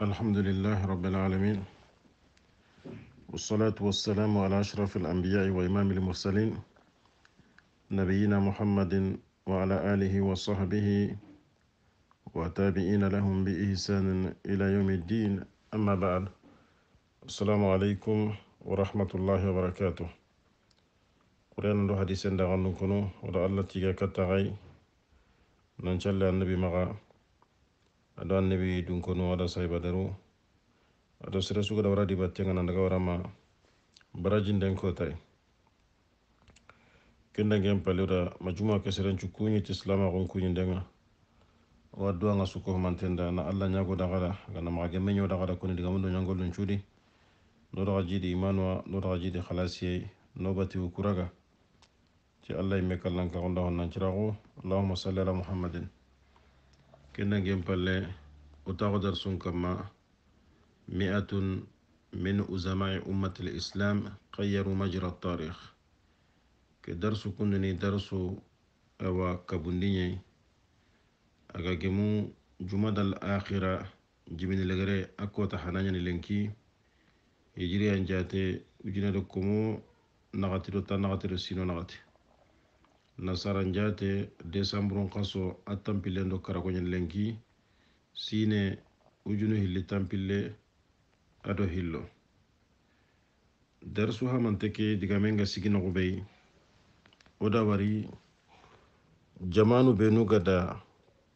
الحمد لله رب العالمين والصلاة والسلام على أشرف الأنبياء وإمام المرسلين نبينا محمد وعلى آله وصحبه وتابعين لهم بإحسان إلى يوم الدين أما بعد السلام عليكم ورحمة الله وبركاته قرآن دو حديث دغنكنو ولا الله تيغا كتاغي نانشال النبي مغا ado annabi dunkonu ada sahibadaru ado sere sugada wara dibattenga nandaga warama barajinden kotay kendangen palera majuma ke seren cukkuñiti silama kon kuñindenga wa duwanga sukko humantenda na allah ñago dagada gana maxa gemmeño dagada koni digamundo ñangollun cuuɗi nodaxa jiidi imanuwa nodaxa jiidi xalasiyey nobatiwu kuraga ti allah yimme kallankaxunda honnanciraxu allahuma salli ala muhammadin كنا جنبالي وتغدر سنكما مئة من أزماء أمة الإسلام غيروا مجرى التاريخ كدرس كنني درس أو كبندني أغاقمو جمد الآخرة جمين لغري أكو تحنانيا لنكي يجري أنجاتي وجنا دكمو نغتي دوتا نغتي دو سينو نغتي nasara njate desanburun kaso atampile ndo do karakoɲen lenki sine ujunu hilli tanpille ado hillo darsu hamante ke digamen ga sigi nogo bei wo dabari jamanu benu gada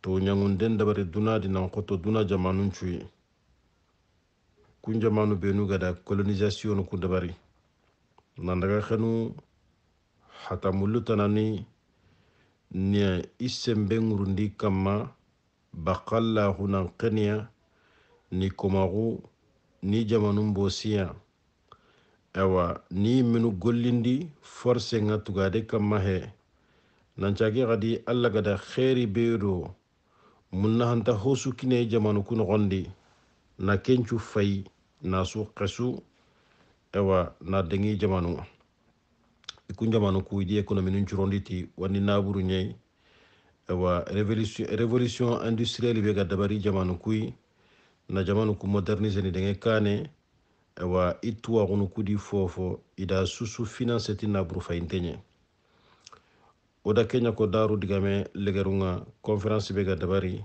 to ɲangunden dabari duna dunadi nankoto duna jamanun cuyi kun jamanu benu gada colonisation kun dabari nandaga xenu hatamullu tanani nia i senbenŋurundi kanma bakallahunan keniya ni komaxu ni jamanun bosiya awa ni minu gollindi forse ŋa tugade kanma he nancage xadi alla gada xeeri beedo munnahanta hosu kine jamanu ku na kencu fayi na su xesu awa na dengi jamanu kunjamano kuje kono minen curonditi wandi naburu ñayi ewa révolution révolution industrielle be ga dabari jamanu kuyi na jamanu ku modernise ni denge kane ewa i tuwaxunu kudi fofo ida susu finance ti naburu fayinte ñe wo da kenya ko daru digame legerunga conférence be ga dabari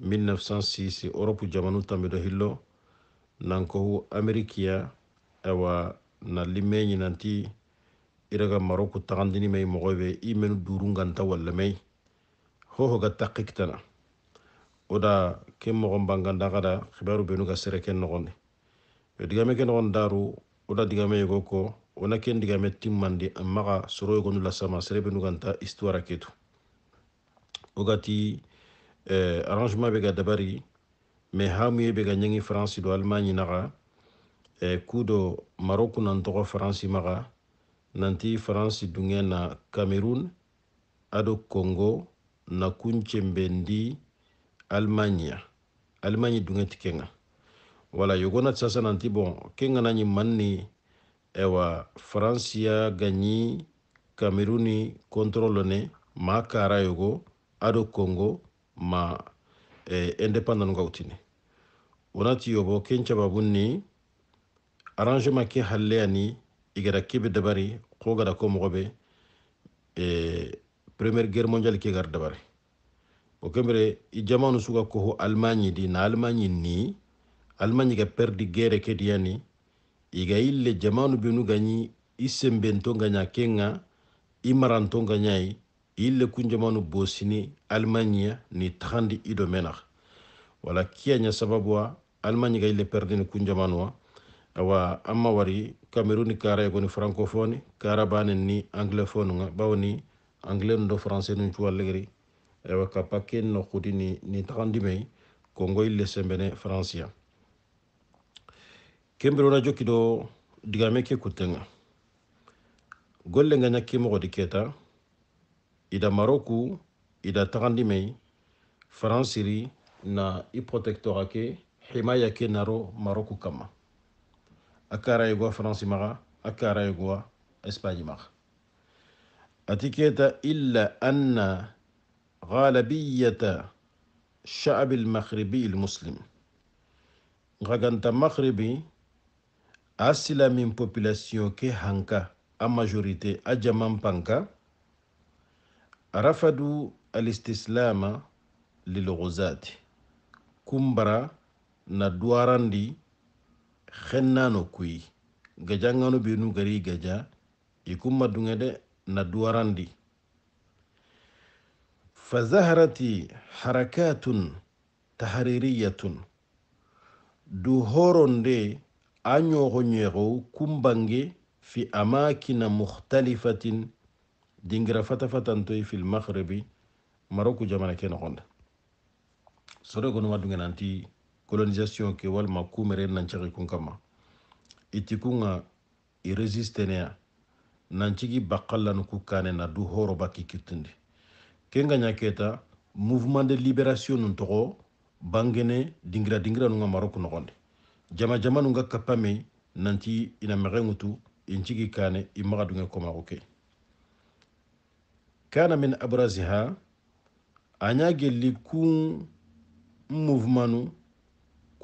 1906 europe jamanu tambido hillo nankohu amerikia ewa na limme nanti iraga maroku tagandini mai mogobe i menu durunganta walla mai hohoga takki kitana oda ke mogon banganda gada kibaru benu ga sere ken nogondi yo digame ke nogon daru oda digame yogo ko wona ken digame timmandi ammaga soro yogonu lasama sere benu ganta histoire ketu ogati eh, arrangement be ga dabari mais hamuye be ga ñangi france do allemagne naga eh, kudo maroku nan togo france maga nanti faransi dungɛ na kamerun ado congo na kuncembendi almanya almanyi dungɛ ti kenga wala yogonati sasa nanti bon kenga na ɲi ewa faransi ya gaɲi kameruni kontrole ne ma kara yogo ado congo ma eh, independant gautini wonati yobo ken ni arrangement ke halleya i gada kebe dabari ko gada ko mogo be ee, première guerre mondiale ke gara dabari o kembere i jamanu suga koho almagne di na almagne ni almagne ga perdi guerre ke diyani iga ille jamanu benu ganyi i sembento ganya kenga i maranto ganyai ille kun jamanu bosini almagne ni taxandi idomena menax wala kiyaɲa sababuwa almagne ga ille perdini kun jamanuwa awa amma wari kameruni kara e goni francophone kara banen ni anglophone nga bawni anglais ndo français nun cuwallegri ewa kappa ken no kudi ni ni mai kongo ille sembene francia kembirona jokki do digame ke kutenga golle nga nyaki mo di keta ida maroku ida taxandimey franciri na i protectora ke himaya ke naro maroku kama a karayigoa france maxa a karayigoa espagne maxa ati keta illa anna galabiyata الشعب المغربي المسلم غاغانتا مغربي أسلا من population كي هانكا أماجوريتي أجمان بانكا رفضوا الاستسلام للغزاة كمبرا ندواراندي xennano kuyi gajangano benu gari gaja ikumma dunge de na duwarandi fazaharati harakatun tahaririyatun du horonde a ñoxo ñeexow kumbange fi amakina muhtalifatin dingira fatafatantoy fil maghribi maroku jamana ke noxonda sore gonuma dungenanti colonisation ke walma ku mere kun kama iti kunga e i nancigi bakkallanu ku kane na du horoba ki kittindi kenga ɲa keta mouvement de libération nun togo bangene dingira dingira nunga maroku nogondi jama jama nunga kappame nanti ina mexenŋutu incigi e kane i e maxa ke kana min abrasiha a gelli kun mouvement nu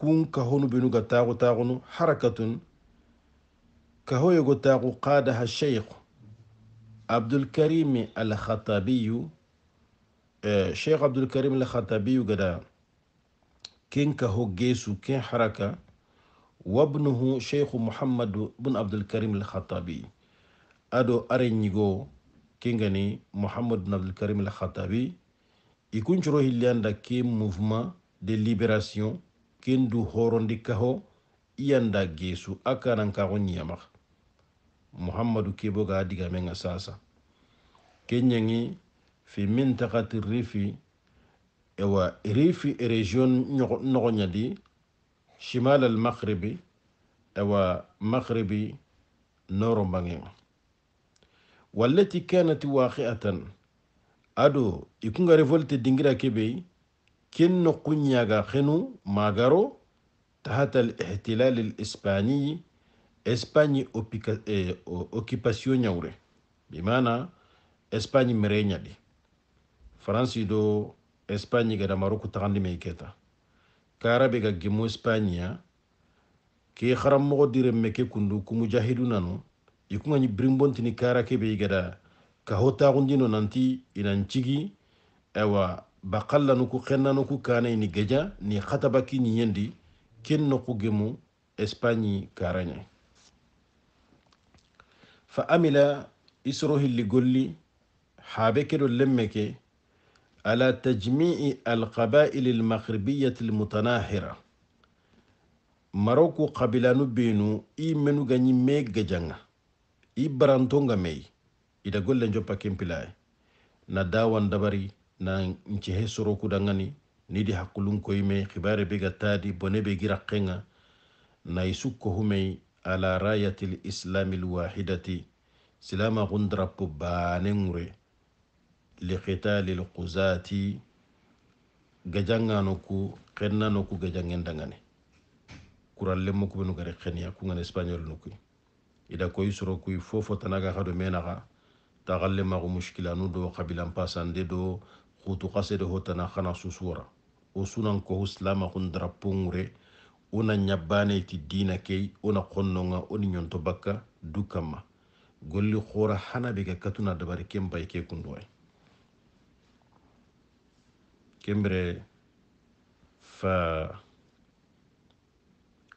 kun kahonu benu ga tagu tagunu harakatun kahoyego tagu qadaha sheikh abdulkarimi alkhatabiyu sheikh abdulkarim alkhatabiyu gada ken kaho geesu ken haraka wabnuhu sheikhu muhammadu bun abdulkarim alkhatabi ado arenñigo kengani muhammadu bun abdulkarim alkhatabi ikunchoro hilliyanda ke mouvement de libération kendu horondika ho iyanda gesu akanan kago ñiyamaxa muhammadu kebo ga digamenga sasa kenñangi fi mintakati rifi ewa rifi région noxoñadi shimal al maghribi ewa maghribi noro mbangenga wallati kanat waqi'atan ado ikunga revolte dingira kebey ken no kunyaga henu magaro tahata alihtilali lispaniyi espagne eh, occupation ñawre bimana espagne mere ñaɗi france do espagne gada maroku taxandi me keta karabe ga gemu espagne ya ke xaranmoxo diremme ke kundu ku mujahidunanu i kungañi birinbontini kara kebe i gada kahotaxundino nanti inan cigi awa bakalla nuku xenna nuku kanay ni geja ni khatabaki ni yendi ken nuku gemu espagne karanya fa amila isro hilli golli haabe keɗo lemme ke ala tajmi'i alqaba'il almaghribiyati almutanahira maroku qabilanu benu i menu gañi me gejanga i barantonga meyi ida golle joppa kempilaye na dawan dabari na ncehe soroku dangani nidi hakkulun koyme hibare be ga taadi bone be girakkenga nayi sukko humey ala rayati lislami lwahidati silama kun darapo baane ŋure likitali lkuzati gajaŋano ku xennano ku gajaŋen daŋane kurallemo ku benu gari xeniya ku ŋana espagnol nu kuy ida koyi soro kuy fofo tanaga xado menaxa taxallemaxu muskilanu do xabilanpasande do خوتو قصيدة هو تناخنا سوسورة وسونان كهو سلاما كون درابونغري ونا نباني تي دينا كي ونا قننغا ونين تبكا دوكما قولي خورا حانا بيكا كتونا دباري كيم باي كي كندوائي كمبري ف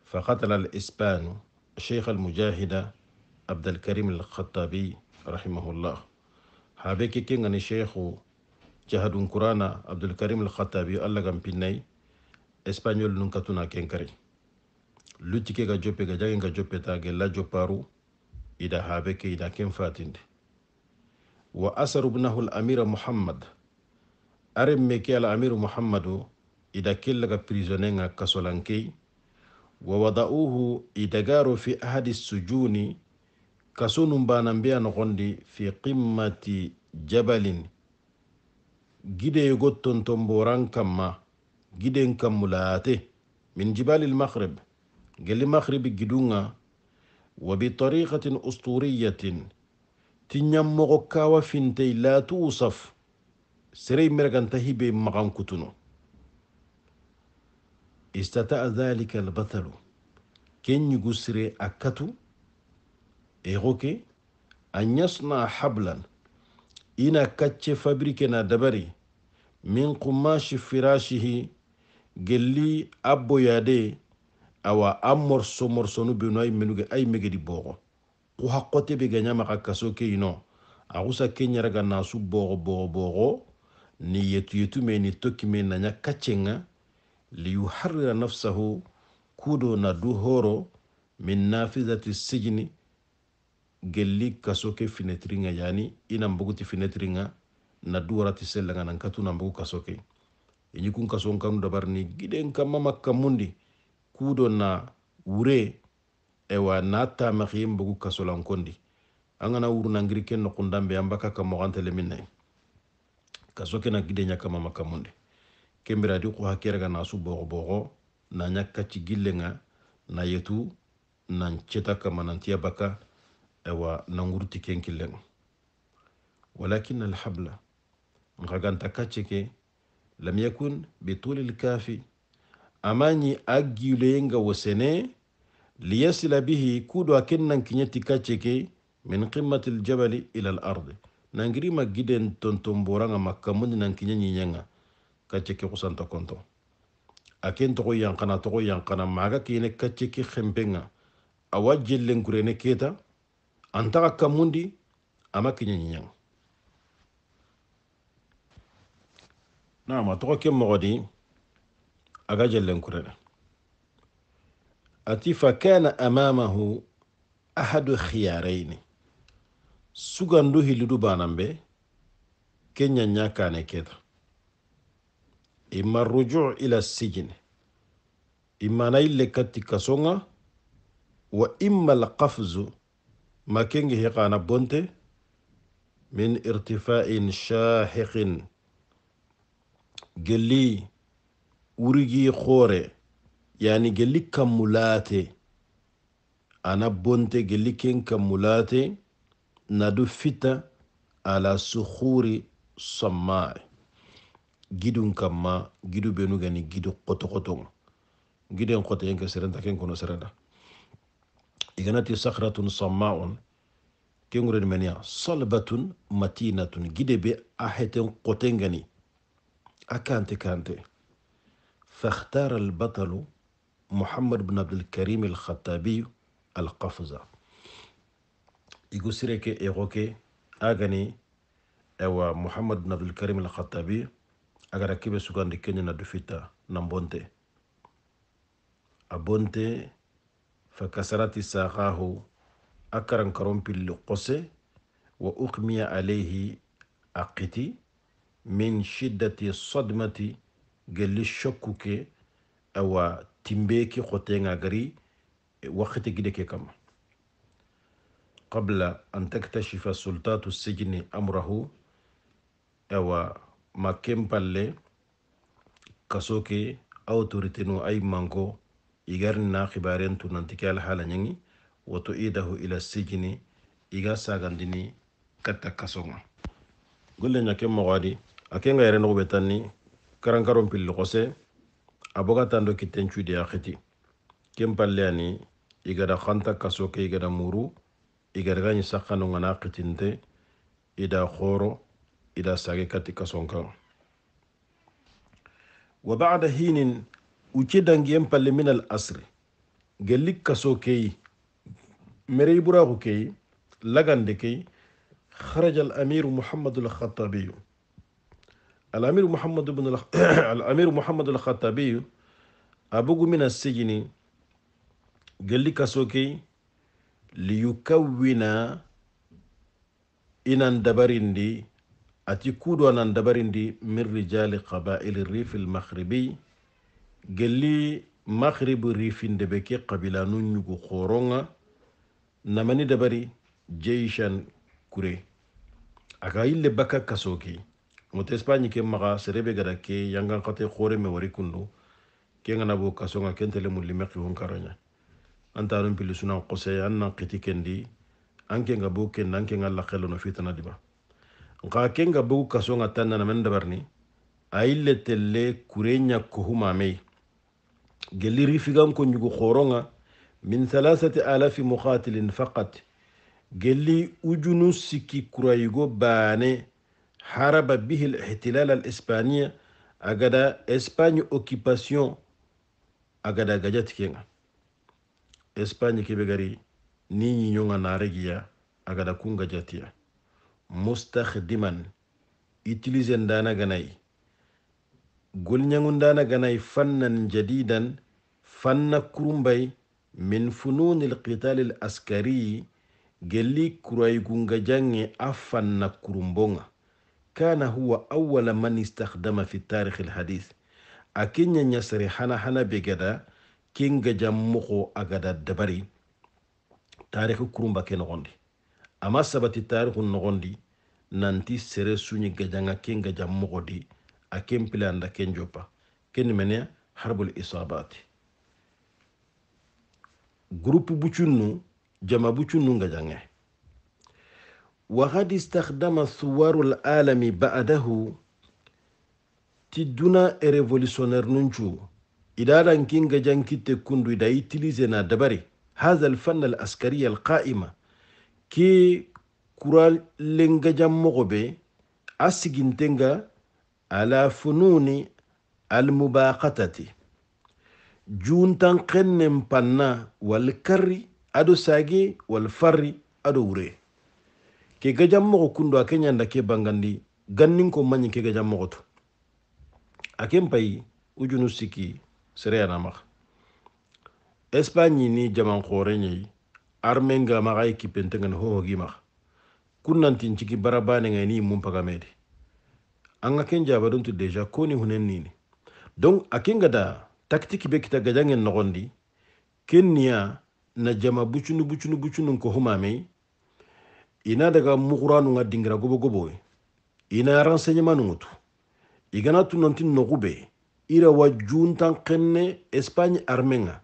فقتل الإسبان الشيخ المجاهد عبد الكريم الخطابي رحمه الله هابيكي كينغاني شيخو jahadun kurana abdulkarim alkhatabi alla gam pinnay espagnol nun katuna kenkari luttike ga joppe ga jagen ga joppeta gella jopparu ida haabe ke ida ken fatinde wa asaru bnahu l amira muhammad aren me ke al amiru muhammadu ida kellaga prisonnenga kasolankey wa wada'uhu idagaro fi ahadi sujuni kasunum bana mbiya nogondi fi qimmati jabalin جدي قطن تنبوران كما جدين كملاته من جبال المغرب جل مغرب جدونا وبطريقة أسطورية تنيم مغوكا وفنتي لا توصف سري مرغان تهيبي مغان كتنو استطاع ذلك البطل كن يغسري أكتو إغوكي أن يصنع حبلاً ina kacce fabrike na dabari min kumashi firashihi gelli yade awa an morso morsonu benu ay menuge ay megedi bogo ku hakkote be ganyamaka kaso ke a akusa ke ɲaraga nasu bogo bogo bogo ni yetu yetu me ni toki me nanya kaccenga liyuharrira nafsahu kudo na duhoro horo min nafizati sijini gelli kaso ke finetringa yani ina mbuguti finetringa na duwarati sellenga nan katu na mbugu kaso ke eñi kun kason kanu dabar ni giden kamma makka kudo na wure ewa na tamaxiye mbugu kasolankondi a gana wuru nangiri ke noxundanbe an baka kamoxantele min nayi kaso ke na gideña kamma makka mundi kembiradi xu hakkerega na su na ña kacci gillenga na yetu nan ceta kama nantiya bakka ewa nanguruti ken killen walakin alhabla nkaganta kacce ke lam yakun bitulil kafi amani aggiloyenga wosene liyasila bihi kudo aken nan kiɲeti kacce ke min qimati aljabali ila alard nangirima giden tontonboranga makkamundi nan kiɲa ɲiɲanga kacce ke kusanta konton aken togo yankana togo yankana maga kene kacce ke xempenga awa jellenkurene keta antaka kammundi ama kiña ñiñang naama toxo ke moxodi aga jellen kurene ati fa kana amamahu ahadu khiyaraini sugandu hilidu banambe ke ñaña kane keta ima rujuc ila sijine imana ille katti kasonga wa imma alqafzu ما كينغ هيقانا بونتي من ارتفاع شاحق قلي ورغي خوري يعني قلي كمولاتي انا بونتي قلي كين كمولاتي ندو فتا على سخور صماء جدون كما جدو بينو غني جدو قطو قطو جدو قطو ينكسرن تاكين كونو سرنة. iganati sahratun sammaun kenguren menia salbatun matinatun gidebe أحيت قوتنغني أكانت كانت فاختار البطل محمد بن عبد الكريم الخطابي القفزة يقول إيغوكي أغني أو محمد بن عبد الكريم الخطابي أغرى كيبه سوغان دي كينينا دفتا نمبونتي أبونتي فكسرت ساقاه أكرن كرم بالقص وأقمي عليه أقتي من شدة الصدمة قال الشكك أو تمبيكي خطين أغري وقت قدك كما قبل أن تكتشف سلطات السجن أمره أو ما كمبالي كسوكي أو تورتنو أي مانكو na khibaren tu nanti ke alhala ñangi wa tu'idahu ila sijini iga sagandini katta kasonga golle ñake moxoadi a ke nga yerenoxu ɓe tan ni karankaron pilli xose a bogatando kitten cuude kin xeti ken palleyani igada xanta kaso ke igada muru ganyi gañi sakkanonga na xitinte ida horo ida sage kati kason wa bada hinin uke dangiyen palle min al asri gelli kaso keyi merey buraku keyi lagande keyi خرج الأمير محمد الخطابي الأمير محمد بن الخ... الأمير محمد الخطابي أبوه من السجن قال لي كاسوكي ليكون إن دبرندي أتكود أن دبرندي من رجال قبائل الريف المغربي gelli maghribu rifinde be ke qabilanu ñugu xoronga namani dabari jeishan kure aga yille bakka kasoki moto espagne ke maga serebe gada ke yangan kate xore me wari kundu ke ngana bo kasonga kentele mu limexi hon karaña antanum pili sunan qose an nan xiti kendi an ke nga bo kendi an ke nga laxelono fitana dima nxa ke nga bogu kasonga tan nanamani dabarni a yille telle kure ña kohumamei gelli rifigan ko ñugu xoronga min thalathati alafi muqatilin faqat gelli ujunu sikki kurayigo baane haraba bihi lihtilal alispania agada espagne occupation agada gajatikenga espagne kebe gari ni ñiñonga naregiya agada kun gajatiya mustakhdiman utilise ndana ganayi golñagu ndana ganayi fannan jadidan fanna kurumbay min fununi lqital alaskari gelli kuraygunga jange a fanna kurumbonga kana huwa awala man istakhdama fi tarikh alhadith a kenya ñasare hana hana be gada kenga jam a gada dabari tarikh kurumba ke nogondi ama sabati tarikhu nogondi nanti sere suñi gajanga kinga jam di a ken pilanda ken joppa ken harbul isabati جروب بوچنو جما بوچنو نجانه وقد استخدم ثوار العالم بعده تدنا ريفولوشنر ننجو إدارة كينجا جانكيت كندو إدا يتليزنا دبري هذا الفن العسكري القائمة كي كورال لنجا جمغبي أسجنتنجا على فنون المباقتة juntan kennen panna wal karri ado sage wal farri ado wure ke gajan mogo kundo a ke ɲanda ke bangandi gannin ko maɲi ke gajan to a ken payi ujunu siki sereyana maga espagne ni jaman xore ɲeyi armen ga maga hohogi maga kun ciki barabanenga ni mun pagamede an ga ken jabadontu deja koni hunen donc a ken gada taktiki be kita gadangen nogondi ken niya na jama bucunu bucunu bucunun ko humame ina daga muquranu ga dingira gobo gobo ina renseignement nutu igana tunantin nogube ira wa juntan kenne espagne armenga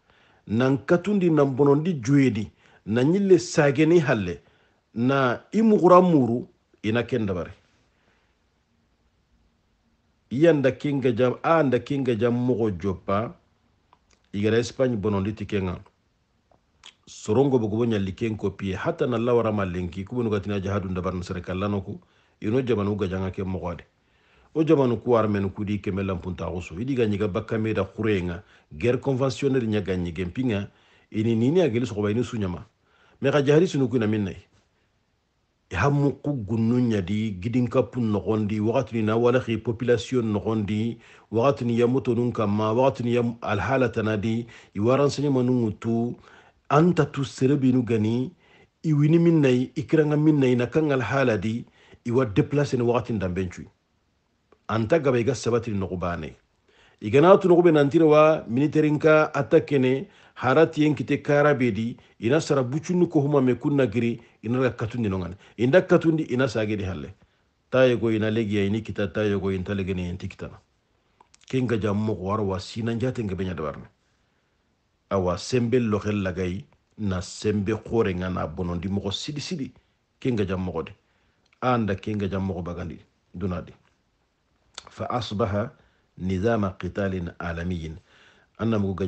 nan katundi nan bonondi juedi na ñille sageni halle na i muru ina kenda bare iyanda kinga jam anda kinga jam mugo joppa igara espagne bonondi ti kenga sorongo bogo bo ñalli ken kopie hatta na lawarama lenki kubenu gatina jahadun dabarno sere kallano ku ino jamanu ga janga ke mogode o jamanu ku war men ku di ke armen kudi keme lampuntaxusu ga ñiga da xurenga guerre conventionnel ñaga ñigen pinga ini nini agelis ko ini sunyama me ga jahadi sunu ku na nayi hammu hammuku gunnu ɲadi gidinkapu nogondi wagatini na walahi population nogondi wagatini ya motonun kanma wagatini ya alhala tanadi iwa renseignement nun tu anta tu serebinu gani iwini min nayi i kiranga min nayi na kan alhala di iwa déplace ni wagatin danbencuyi anta gaba iga sabatini nogo bane igana tu nogo be nantira wa militaire nka kene haratiyen kite karabedi ina sara bucunni kohumame kunna giri inaraga katundi nongani inda katundi ina sagedi halle tayego ina legiya ini kita tayego inta legene yenti kitana kenga jammogo warwa sinanjatenge be ñadabarne awa sembe loxe lagayi na sembe xorenga na bonondi moxo sidi sidi kenga jammogo de anda kenga jammogo bagandi dunadi fa asbaha nidama qitalin alamiyin annamugu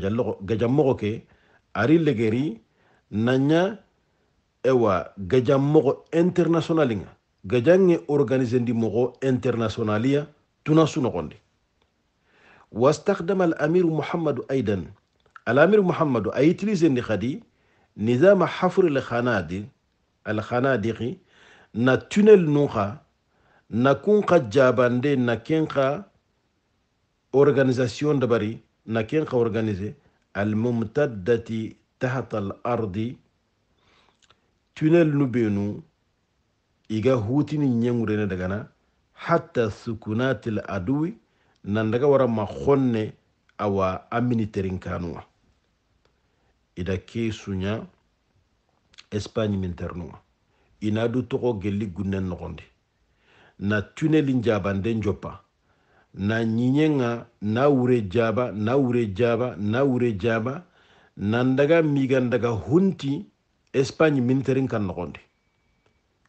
gajamogo ke ari legeri nanya ewa gajamogo internationalinga gajange organisendi mogo internationalia tuna sunogondi واستخدم الأمير محمد أيضا الأمير محمد أيتليز النخدي نظام حفر الخنادق الخنادق نا تونيل نوخا نا كونخا جاباندي نا كينخا organisation dabari na ken ka organisé almumtaddati tahata alardi tunnel nu benu iga hutini ñengurene dagana hatta sukunati aduwi nan daga wara ma honne awa aminiterin kanuwa ida ke suña espagne min ternuwa toxo gelli gunnen noxondi na tunnelin jabanden joppa na ñiñenga na wure jaba na wure jaba na wure jaba nandaga migandaga hunti espagne minterin kan nogondi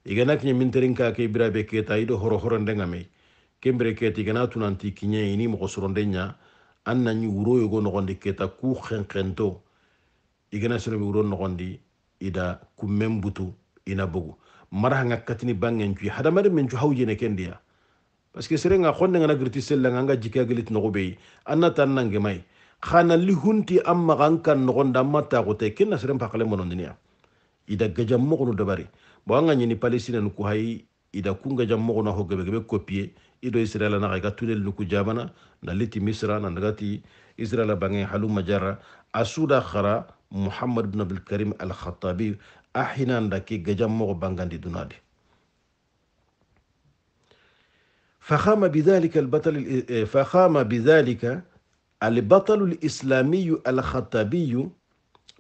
igana kiñe minterin ka ke birabe keta ido horo horondenga mey kembere keta igana tunanti kiñe ini mogo soronde ña an nañi wuro yogo nogondi keta ku xenxento igana sonobe wuro nogondi ida kummen butu ina bogu mara hanga katini bangen cuy hadamaren men cu hawjene kendiya parce que serenga khonne ngana girti sella nga jike gelit no be anna tan nange mai khana li hunti amma gankan no gonda mata ko te kinna seren pakale monon dunia ida gajam mo ko dabari bo nga nyini palestina no ku hayi ida kunga jam mo ko ho gebe gebe kopier ido israel na ga tunel no ku jabana na liti misra na ngati israel bangi haluma jarra asuda khara muhammad ibn abdul karim al khattabi ahinan da gajam mo bangandi dunadi فخام بذلك البطل إيه، إيه، فخام بذلك البطل الإسلامي الخطابي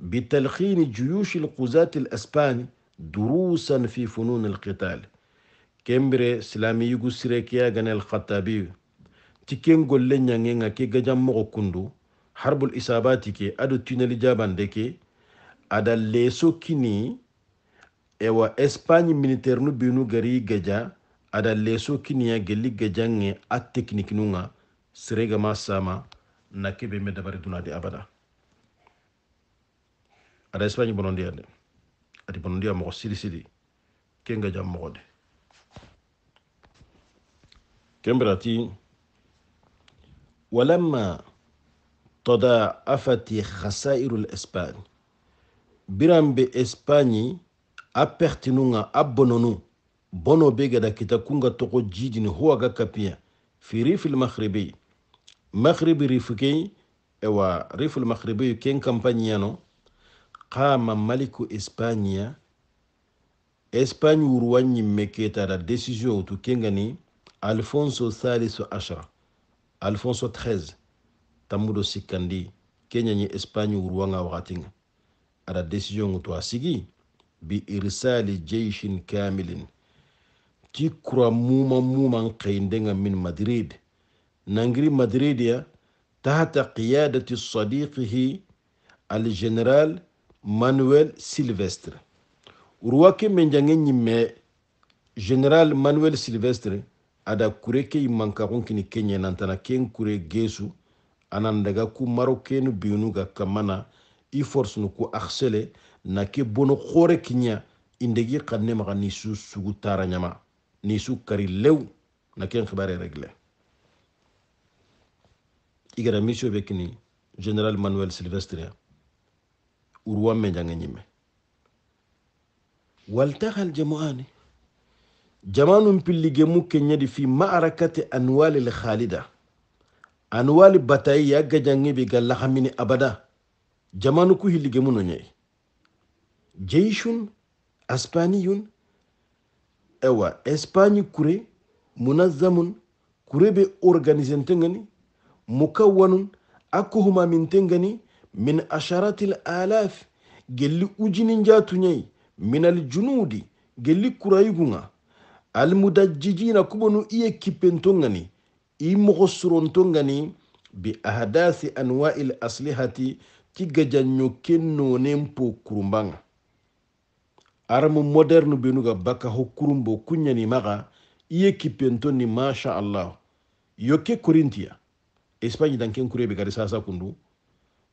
بتلخين جيوش القزاة الأسبان دروسا في فنون القتال كمبري سلامي يغو سريكيا غن الخطابي تيكين غول لنيا كي غجام مغو كندو حرب الإصابات كي أدو تينالي جابان دكي أدا ليسو كيني ايوا اسباني militaire nu binu gari ada leso kiniya gelli gejange a teknik nunga serega masama na kebe me dabari dunadi abada ada espagne bonondiya de ati bonondiya mogo sidi sidi kenga jam mogo de كمبراتي ولما تضاعفت خسائر الإسبان برام بإسباني أبرتنونا أبونونو bono begeda kitakunga togo jidini ga kapia fi rifil makhribi maghribi rifukei ewa rifil maghribi ken kampagniyano qama maliku espagna espagne wuruwa ñimme ketara décision wutu kengani alfonso thalisu ashra alfonso 13 sikandi kenya keñañi espagne wuruwanga wakatinga ada décision utu asigi bi irsali jeishin kamilin ti kura muma muman kaindenga min madrid nangiri madrid ya tahta qiyadati sadiqihi algeneral manuel silvestre urwake menjange ñimme general manuel silvestre ada kure ke kini kenɲe nantana ken kure gesu anandaga ku marokenu binu ga kamana i force nu ku axsele na ke bono xore kiɲa indegi xannemaxa ni su sugu tara ni sukkari lew na ken xibare regle igara mission be kini general manuel silvestre urwa me janga nyime والتقى الجمعان جمان بلغ ممكن في معركة أنوال الخالدة أنوال باتاي يجا جانجي بيقال لها مني أبدا جمان كوهي لغمون ني جيش أسباني ewa espagne kure munazzamun kure be organisente ngani mukawwanun akkuhumaminte ngani min asharatil alaf gelli ujinin jatunyai min aljunudi gelli kuraygunga almudajjijina kubonu iye kipentongani ngani i bi ahadasi anwa'il aslihati ki gajanyo ken nonen po kurumbanga aramu moderne benuga baka hokurumbo kunyani maga iye kipentoni masha allah yoke korintia espagne danken kurebe gari sasa kundu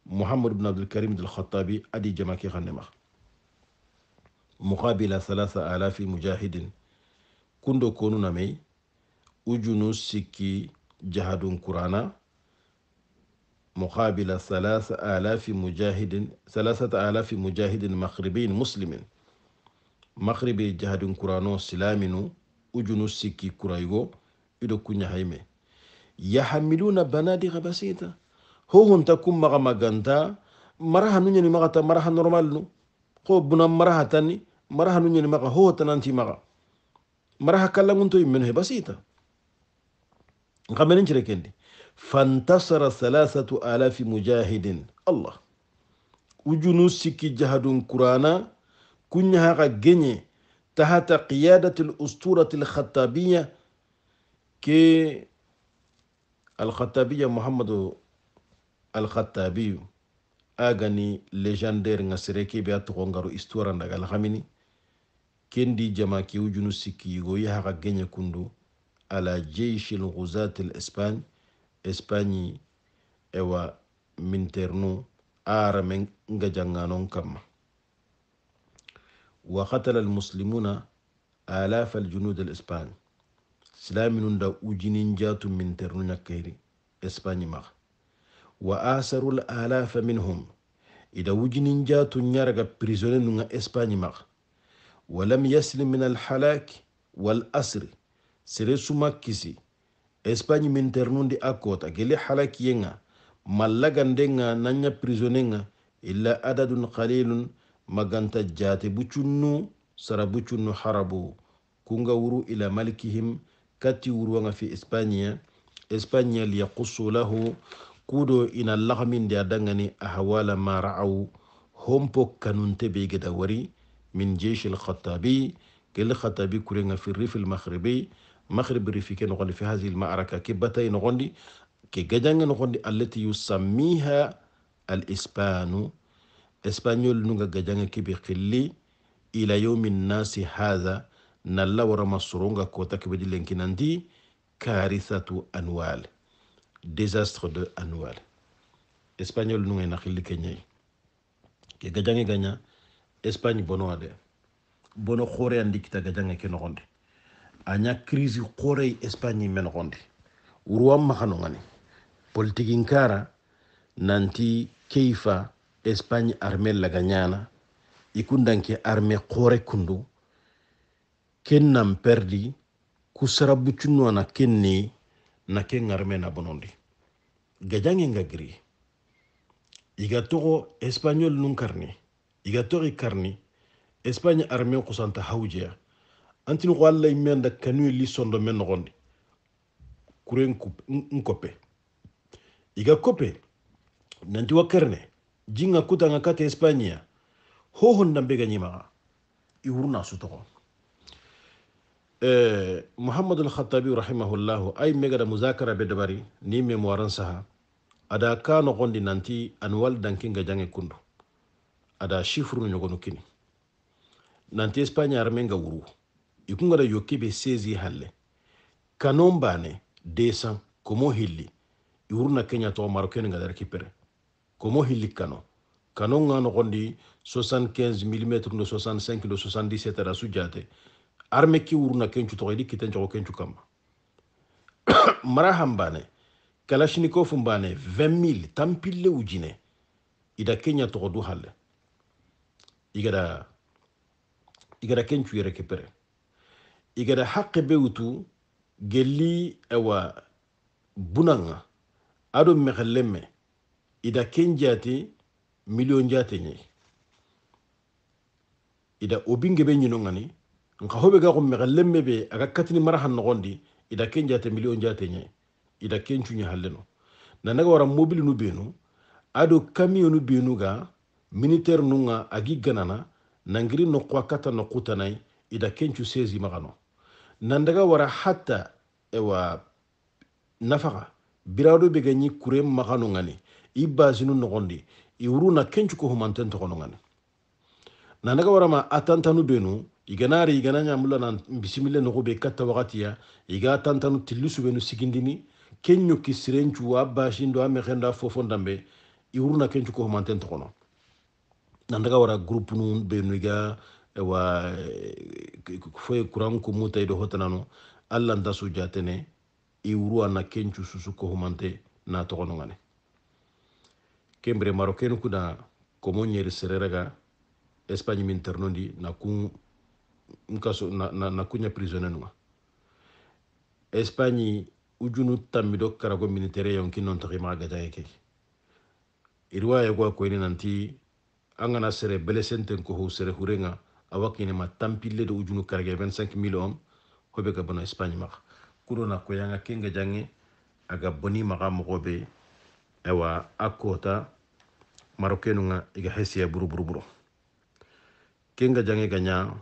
muhammad ibn abdul karim dil khattabi adi jamaki khanne maga muqabila alafi mujahidin kundo konu namei ujunu siki jahadun kurana مقابل ثلاثة آلاف مجاهد ثلاثة آلاف مجاهد مغربي مسلمين makhribe jahadin kurano silaminu ujunu sikki kuraygo ido kuñahayme yahamiluna banadiha basita hohonta kun maga maganta maraha nuñani magata maraha normal nu ho buna maraha tanni maraha nuñani maga hohotananti maga maraha kallangunto yimmeno he basita nkamenen cire kendi fantasara thalathatu alafi mujahidin allah ujunu sikki jahadun kurana كنها جني تحت قيادة الأسطورة الخطابية كي الخطابية محمد الخطابي أغني لجندير نسريكي بياتو غنغرو إستورة نغال غميني كندي جما كيو وجنو سيكي يغوي هاقا جنيا كندو على جيش الغزاة الإسبان إسباني إوا منترنو آرمين نغجانغانون كما وقتل المسلمون آلاف الجنود الإسبان سلامن دا أجنين جات من ترنون كيري إسباني مغ وآسر الآلاف منهم إذا أجنين جات نيارغا بريزونين إسباني مغ ولم يسلم من الحلاك والأسر سرسو مكيسي إسباني من ترنون دي أكوت أجلي حلاك ينغا ملغان دينغا نانيا بريزونينغا إلا عدد قليل maganta jate bucunnu sara bucunnu harabu kunga wuru ila malikihim kati wuruwanga fi espagna espagna liyakusu lahu kudo ina lahaminde a dangani ahawala ma ra'aw hompo kanunte be geda min jeshi alkhatabi كل خطابي كورينا في الريف المغربي مغرب ريفي نغني في هذه المعركة كي باتاي نغني كي نغني التي يسميها الإسبان espagnol nunga gajanga kibi xilli ila yomi nasi hadha na lawara soronga kota kibedi lenkinandi karithatu anwal désastre de anwal espagnol nunga ina xilli keñayi ke gajanga ganya espagne bono ade bono khore andi kita gajange ke noxonde a ña crise xorey espagne me uruwa urwa maxanongani politique nkara nanti keifa espagne arme laga ñana ikundanke arme xore kundu ken nan perdi ku sarabucunnuwa ken ni na ken arme na gajange nga giri iga toxo espagnol nun karni iga toxi karni espagne arme xusanta hawjeya antini xo alla imen da li sondo men noxondi kure nkope iga kope nanti wa kerne jinga kuta nga kate Espanya hoho na mbega nyima iwurna su toko eh, Muhammadu al-Khattabi rahimahullahu ay mega da muzakara be dabari ni memoiran saha ada ka gondi nanti anwal dankinga jange kundu ada shifru nyogonu kini nanti Espanya armenga wuru ikunga da yokibe sezi halle kanombane bane desan komo hilli iuruna kenya to marokeni nga dar kipere komo hilli kano kano nga nogondi 75 mm no 65 no 77 ra sujate arme ki wurna kencu togo idi kiten cogo kencu kamma mara hambane kalashnikov mbane 20000 tampille wujine ida kenya togo du halle igada igada kencu yere kepere igada haqqe be gelli ewa bunanga ado mexellemme ida ken jati million jati ñayi ida o bingebe ñino ngani nka hobe ga ko mega be aga katini mara han ida ken million jate ñayi ida ken cuñi halleno nanaga wara mobile nu benu ado camion nu benu ga militaire nu ga agi ganana nangiri noqwa kata noqutanayi ida kencu sezi magano nandaga wara hatta ewa nafaga birado be ga kure magano ngani i basinu nogondi i wuruna kencuko humanten togonongani nanaga warama atantanu benu iganari igana ñamula na bisimille nogobe katta wakatiya iga tantanu tillisu benu sigindini kenño ki sirencu a basindo a mexendo a fofondambe i wuruna kencuko humanten togono nandaga wara groupe benu iga eh, wa eh, foye kuran ko ido hotanano allah nta sujatene i wuru a na kencu susu ko humante na togono kembre marokenu kuna komo ñeri sererega espagne min ternondi na kun na, na, na kuña prisonnier nuga espagne ujunu tammido karago militaire yonki non taxi maxa gataye ke iriwa yegoa koyni nanti an gana sere belesenten koho sere hurenga awa kinema tampille do ujunu karage 25 mille hommes hobe ka bono espagne maxa kuro na koyanga kenga jange aga boni maxa moxo be ewa akota marokenu nga iga hesia buru buru buru kenga jange ganya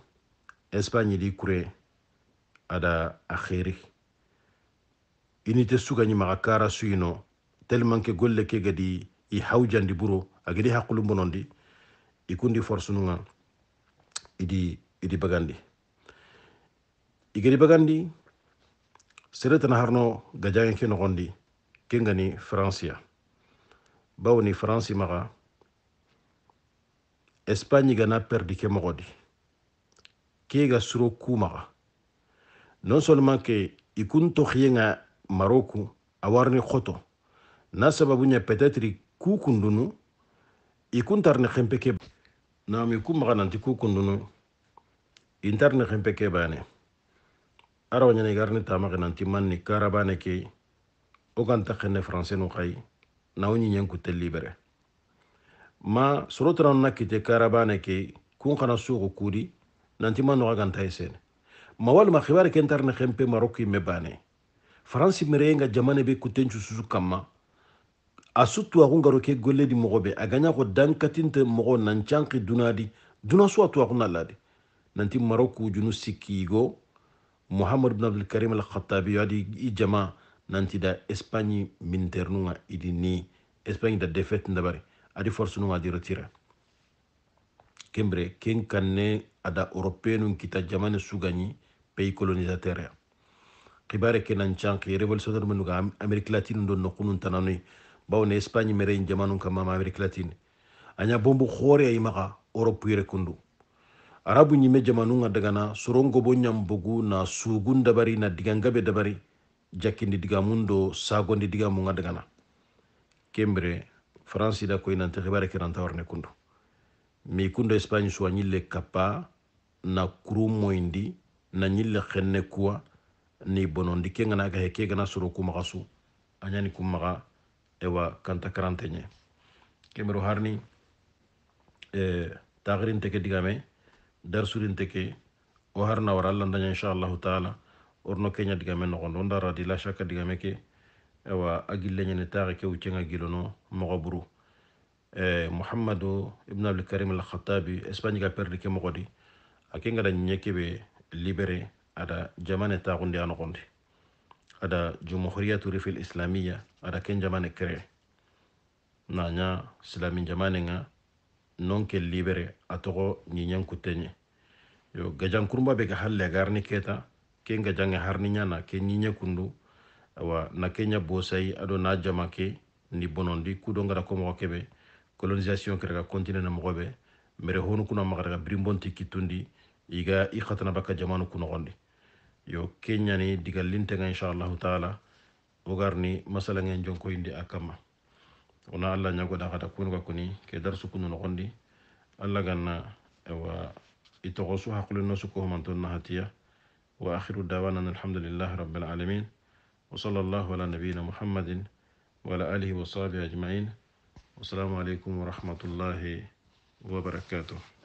espagne di kure ada akhiri inite suga ni makara suino tellement ke golle ke gadi i hawjandi buru agidi hakulu bonondi ikundi force nunga idi idi bagandi igeri bagandi seretana harno gajange ke nogondi kengani francia bawo ni france maxa espagne gana perdi ke moxodi ke ga suro ku non seulement ke i kun maroku awarni warini xoto na sababuɲa peut-être ku kundunu xempe ke nami ku maxa nanti ku kundunu xempe ke bane arawaɲana i garini tamaxi nanti man ni karabane ke wo ganta français nu xayi na wo ɲiɲen kutte libere ma sorotaran na te karabane ki kun kana suku kudi nanti ma noxa ganta ye sene ma walima xibari ken tarani xempe marok yimme bane faransi mereyenga jamane be kuttencu susu kanma a suttu axun garo ke golle di moxo aganya a gaɲa xo dankatinte moxo nancanxi dunadi duna su a tu axun na nanti marok junu sikigo sikkiyigo ibn abdul karim al khattabi yadi jama nantida espagne militaire nunga idi ni espagne da defet ndabari adi force nunga adi retira kembre ken kanne ada europeenun kita jamane sugani pays colonisateur kibare ke nan canki révolutionnaire menuga amérique latine do nokunun tananoy bawne espagne mereyin jamanun kamama amérique latine anya bombu khore ay maga europe yere kundu arabu ñimme jamanunga dagana sorongo bo ñambugu na sugun dabari na digangabe dabari jakkindi diga mun do sagondi diga mu ga gana kembre france da ko inante xibare ke nanta warne kundu mi kundo espagne suwa ñille kappa na kuru moyndi na ñille xenne kuwa ni bonondi ke ngana gahe ke gana soro ku maxa su a ñani ku maxa ewa kanta karante ñe kembero harni eh, taxirinte ke digame darsurinte ke o harna wara allandaña inchallahu taala orno kenya digame nogondo onda radi la shaka digame ke ewa agille nyene taxe ke wucenga gilono mogo buru eh, mohamado ibn abdulkarim alkhatabi espagne ga perdi ke mogodi a ke ngada ñe kebe libéré ada jamane taxundi a noxondi ada jumhuriyatu rifil islamiya ada ken jamane créé naña silamin jamane nga non ke libere a toxo ñiñen kutteñe yo gajankurumba be ga halle garni keta kenga ga jange harni nyana ke nyinya kundu wa na kenya bosai ado na jama ke ni bonondi kudo ngara ko mo kebe colonisation kera continue na mo be mere honu kuna magara brimbonti kitundi iga i khatna baka jamanu kuno gondi yo kenya ni diga linte ga inshallah taala ogarni masala ngen jonko indi akama ona alla nyago da kata kuno ka kuni ke darsu kuno no gondi alla ganna wa itogosu hakulu no suko man ton na وآخر دعوانا الحمد لله رب العالمين وصلى الله على نبينا محمد وعلى آله وصحبه أجمعين والسلام عليكم ورحمة الله وبركاته